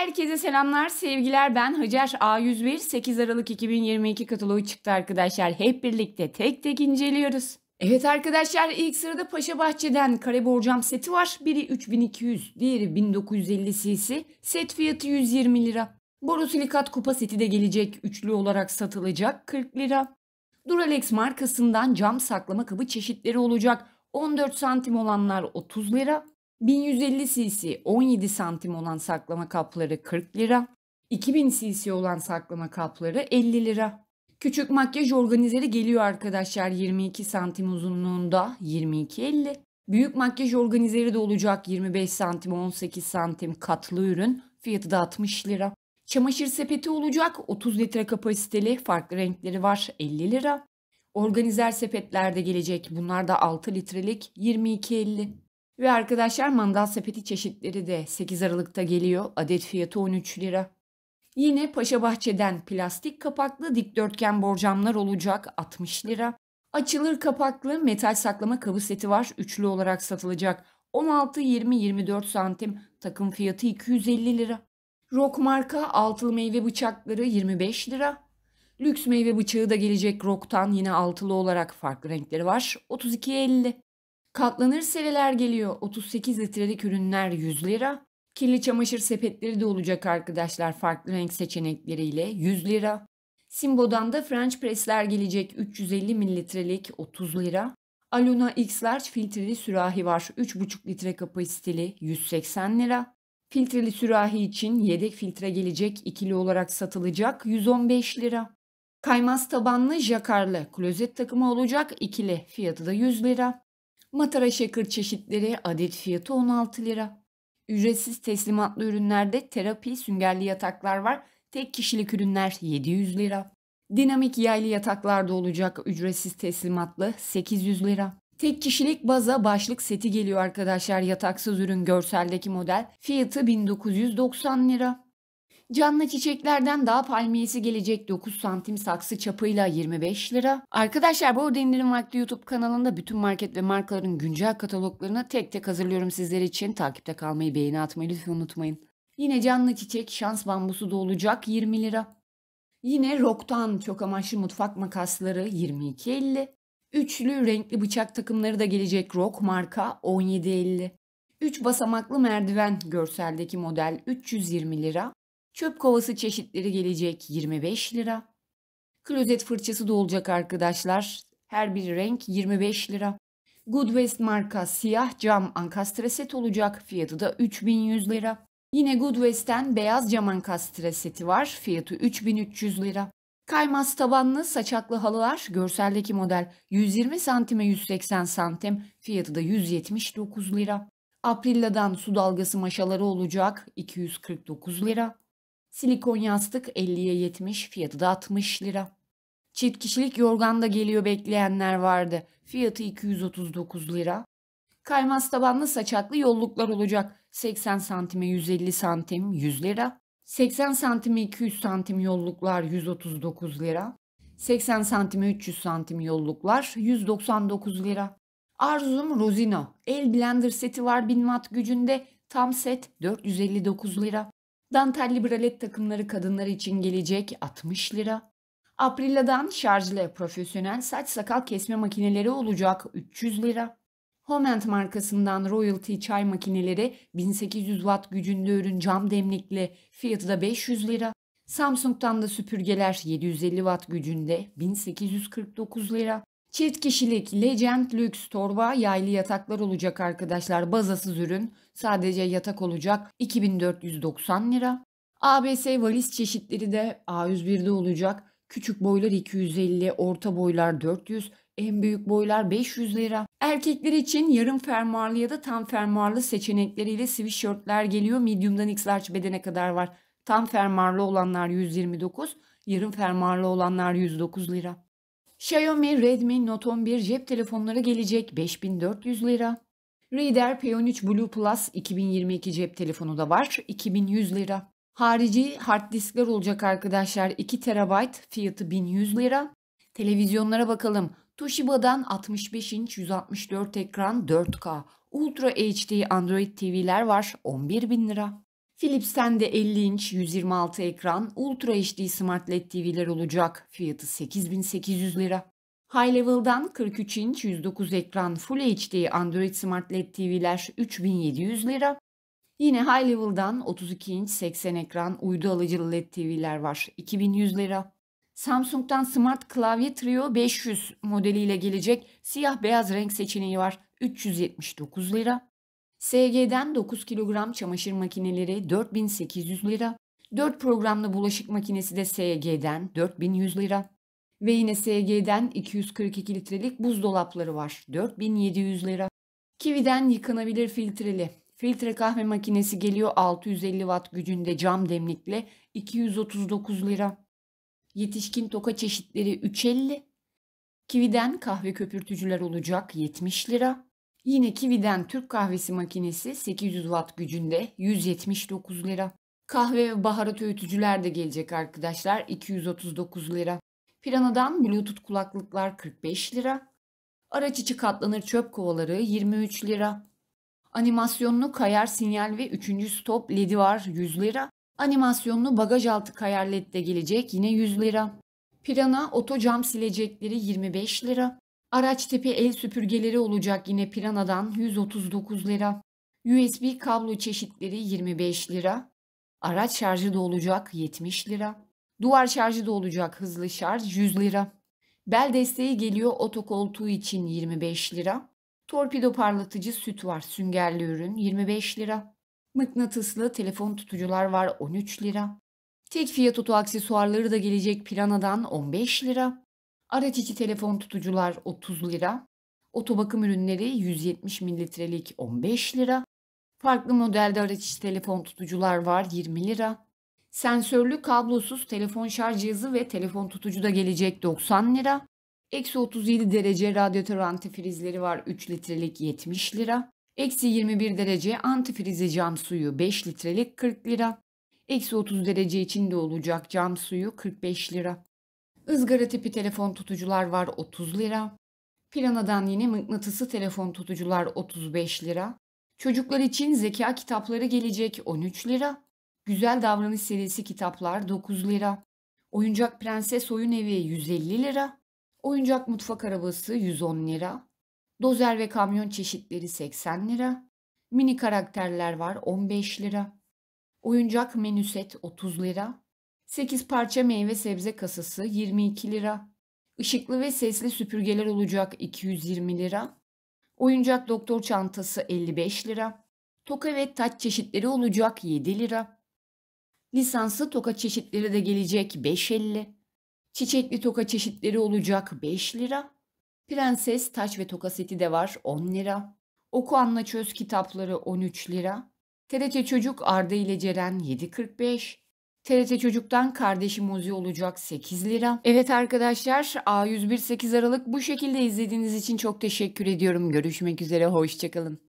Herkese selamlar, sevgiler. Ben Hacer A101. 8 Aralık 2022 kataloğu çıktı arkadaşlar. Hep birlikte tek tek inceliyoruz. Evet arkadaşlar ilk sırada Paşa Bahçe'den kare borcam seti var. Biri 3200, diğeri 1950 cc. Set fiyatı 120 lira. Borosilikat kupa seti de gelecek. Üçlü olarak satılacak 40 lira. Duralex markasından cam saklama kabı çeşitleri olacak. 14 santim olanlar 30 lira. 1150 cc 17 santim olan saklama kapları 40 lira, 2000 cc olan saklama kapları 50 lira. Küçük makyaj organizeri geliyor arkadaşlar 22 santim uzunluğunda 22.50. Büyük makyaj organizeri de olacak 25 santim 18 santim katlı ürün fiyatı da 60 lira. Çamaşır sepeti olacak 30 litre kapasiteli farklı renkleri var 50 lira. Organizer sepetler de gelecek bunlar da 6 litrelik 22.50. Ve arkadaşlar mandal sepeti çeşitleri de 8 Aralık'ta geliyor. Adet fiyatı 13 lira. Yine Paşa Bahçe'den plastik kapaklı dikdörtgen borcamlar olacak 60 lira. Açılır kapaklı metal saklama kabı seti var. Üçlü olarak satılacak 16-20-24 santim takım fiyatı 250 lira. Rock marka altılı meyve bıçakları 25 lira. Lüks meyve bıçağı da gelecek Rock'tan yine altılı olarak farklı renkleri var 32.50. Katlanır sereler geliyor. 38 litrelik ürünler 100 lira. Kirli çamaşır sepetleri de olacak arkadaşlar farklı renk seçenekleriyle 100 lira. Simbo'dan da French Press'ler gelecek 350 mililitrelik 30 lira. Aluna X Large filtreli sürahi var 3,5 litre kapasiteli 180 lira. Filtreli sürahi için yedek filtre gelecek ikili olarak satılacak 115 lira. Kaymaz tabanlı jakarlı klozet takımı olacak ikili fiyatı da 100 lira. Matara şeker çeşitleri adet fiyatı 16 lira. Ücretsiz teslimatlı ürünlerde terapi süngerli yataklar var. Tek kişilik ürünler 700 lira. Dinamik yaylı yataklarda olacak ücretsiz teslimatlı 800 lira. Tek kişilik baza başlık seti geliyor arkadaşlar yataksız ürün görseldeki model. Fiyatı 1990 lira. Canlı çiçeklerden daha palmiyesi gelecek 9 santim saksı çapıyla 25 lira. Arkadaşlar bu indirim vakti YouTube kanalında bütün market ve markaların güncel kataloglarını tek tek hazırlıyorum sizler için. Takipte kalmayı, beğeni atmayı lütfen unutmayın. Yine canlı çiçek şans bambusu da olacak 20 lira. Yine Rocktan çok amaçlı mutfak makasları 22.50. Üçlü renkli bıçak takımları da gelecek Rock marka 17.50. 3 basamaklı merdiven görseldeki model 320 lira. Çöp kovası çeşitleri gelecek 25 lira. Klozet fırçası da olacak arkadaşlar. Her bir renk 25 lira. Good West marka siyah cam ankastre set olacak. Fiyatı da 3100 lira. Yine Good West'ten beyaz cam ankastre seti var. Fiyatı 3300 lira. Kaymaz tabanlı saçaklı halılar görseldeki model 120 santime 180 santim fiyatı da 179 lira. Aprilla'dan su dalgası maşaları olacak 249 lira. Silikon yastık 50'ye 70, fiyatı da 60 lira. Çift kişilik yorgan da geliyor bekleyenler vardı. Fiyatı 239 lira. Kaymaz tabanlı saçaklı yolluklar olacak. 80 santime 150 santim 100 lira. 80 santime 200 santim yolluklar 139 lira. 80 santime 300 santim yolluklar 199 lira. Arzum Rosino. El blender seti var 1000 watt gücünde. Tam set 459 lira. Dantelli bralet takımları kadınlar için gelecek 60 lira. Aprilla'dan şarjlı profesyonel saç sakal kesme makineleri olacak 300 lira. Homent markasından Royalty çay makineleri 1800 watt gücünde ürün cam demlikli fiyatı da 500 lira. Samsung'dan da süpürgeler 750 watt gücünde 1849 lira. Çift kişilik Legend Lux torba yaylı yataklar olacak arkadaşlar. Bazasız ürün sadece yatak olacak 2490 lira. ABS valiz çeşitleri de A101'de olacak. Küçük boylar 250, orta boylar 400, en büyük boylar 500 lira. Erkekler için yarım fermuarlı ya da tam fermuarlı seçenekleriyle sweatshirtler geliyor. Medium'dan X large bedene kadar var. Tam fermuarlı olanlar 129, yarım fermuarlı olanlar 109 lira. Xiaomi Redmi Note 11 cep telefonları gelecek 5400 lira. Reader P13 Blue Plus 2022 cep telefonu da var 2100 lira. Harici hard diskler olacak arkadaşlar 2 TB fiyatı 1100 lira. Televizyonlara bakalım. Toshiba'dan 65 inç 164 ekran 4K Ultra HD Android TV'ler var 11.000 lira. Philips'ten de 50 inç 126 ekran Ultra HD Smart LED TV'ler olacak. Fiyatı 8800 lira. High Level'dan 43 inç 109 ekran Full HD Android Smart LED TV'ler 3700 lira. Yine High Level'dan 32 inç 80 ekran uydu alıcılı LED TV'ler var 2100 lira. Samsung'dan Smart Klavye Trio 500 modeliyle gelecek siyah beyaz renk seçeneği var 379 lira. SG'den 9 kilogram çamaşır makineleri 4800 lira, 4 programlı bulaşık makinesi de SG'den 4100 lira ve yine SG'den 242 litrelik buzdolapları var 4700 lira. Kividen yıkanabilir filtreli. Filtre kahve makinesi geliyor 650 watt gücünde cam demlikle 239 lira. Yetişkin toka çeşitleri 350. Kividen kahve köpürtücüler olacak 70 lira. Yine Kividen Türk kahvesi makinesi 800 watt gücünde 179 lira. Kahve ve baharat öğütücüler de gelecek arkadaşlar 239 lira. Pirana'dan Bluetooth kulaklıklar 45 lira. Araç içi katlanır çöp kovaları 23 lira. Animasyonlu kayar sinyal ve 3. stop ledi var 100 lira. Animasyonlu bagaj altı kayar led de gelecek yine 100 lira. Pirana oto cam silecekleri 25 lira. Araç tipi el süpürgeleri olacak yine Pirana'dan 139 lira. USB kablo çeşitleri 25 lira. Araç şarjı da olacak 70 lira. Duvar şarjı da olacak hızlı şarj 100 lira. Bel desteği geliyor otokoltuğu için 25 lira. Torpido parlatıcı süt var süngerli ürün 25 lira. Mıknatıslı telefon tutucular var 13 lira. Tek fiyat oto aksesuarları da gelecek Planadan 15 lira. Araç içi telefon tutucular 30 lira. Otobakım ürünleri 170 mililitrelik 15 lira. Farklı modelde araç içi telefon tutucular var 20 lira. Sensörlü kablosuz telefon şarj cihazı ve telefon tutucu da gelecek 90 lira. Eksi 37 derece radyatör antifrizleri var 3 litrelik 70 lira. Eksi 21 derece antifrizi cam suyu 5 litrelik 40 lira. Eksi 30 derece içinde olacak cam suyu 45 lira. Izgara tipi telefon tutucular var 30 lira. Planadan yine mıknatısı telefon tutucular 35 lira. Çocuklar için zeka kitapları gelecek 13 lira. Güzel davranış serisi kitaplar 9 lira. Oyuncak prenses oyun evi 150 lira. Oyuncak mutfak arabası 110 lira. Dozer ve kamyon çeşitleri 80 lira. Mini karakterler var 15 lira. Oyuncak menü set 30 lira. 8 parça meyve sebze kasası 22 lira. Işıklı ve sesli süpürgeler olacak 220 lira. Oyuncak doktor çantası 55 lira. Toka ve taç çeşitleri olacak 7 lira. Lisanslı toka çeşitleri de gelecek 5.50. Çiçekli toka çeşitleri olacak 5 lira. Prenses taç ve toka seti de var 10 lira. Oku Anla Çöz kitapları 13 lira. TRT Çocuk Arda ile Ceren 7.45. TRT Çocuk'tan Kardeşim Muzi olacak 8 lira. Evet arkadaşlar A101 8 Aralık bu şekilde izlediğiniz için çok teşekkür ediyorum. Görüşmek üzere hoşçakalın.